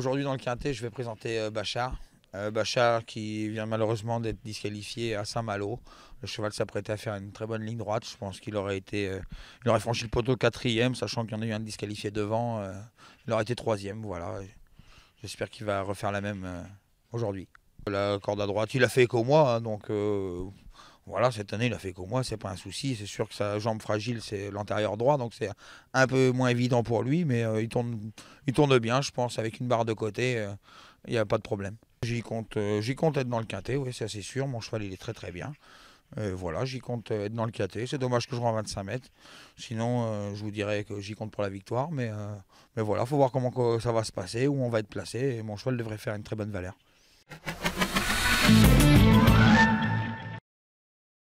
aujourd'hui dans le quintet, je vais présenter euh, Bachar. Euh, Bachar qui vient malheureusement d'être disqualifié à Saint-Malo. Le cheval s'apprêtait à faire une très bonne ligne droite. Je pense qu'il aurait été, euh, il aurait franchi le poteau quatrième, sachant qu'il y en a eu un disqualifié devant. il aurait été troisième, voilà. J'espère qu'il va refaire la même aujourd'hui. La corde à droite, il a fait qu'au moi, hein, donc voilà, cette année, il a fait qu'au moi c'est pas un souci. C'est sûr que sa jambe fragile, c'est l'antérieur droit, donc c'est un peu moins évident pour lui, mais euh, il, tourne, il tourne bien, je pense, avec une barre de côté, euh, il n'y a pas de problème. J'y compte, euh, j'y compte être dans le quintet, oui, c'est assez sûr. Mon cheval, il est très très bien. voilà, j'y compte être dans le quintet. C'est dommage que je rentre à 25 mètres. Sinon, je vous dirais que j'y compte pour la victoire. Mais, mais voilà, il faut voir comment ça va se passer, où on va être placé. Et mon cheval devrait faire une très bonne valeur.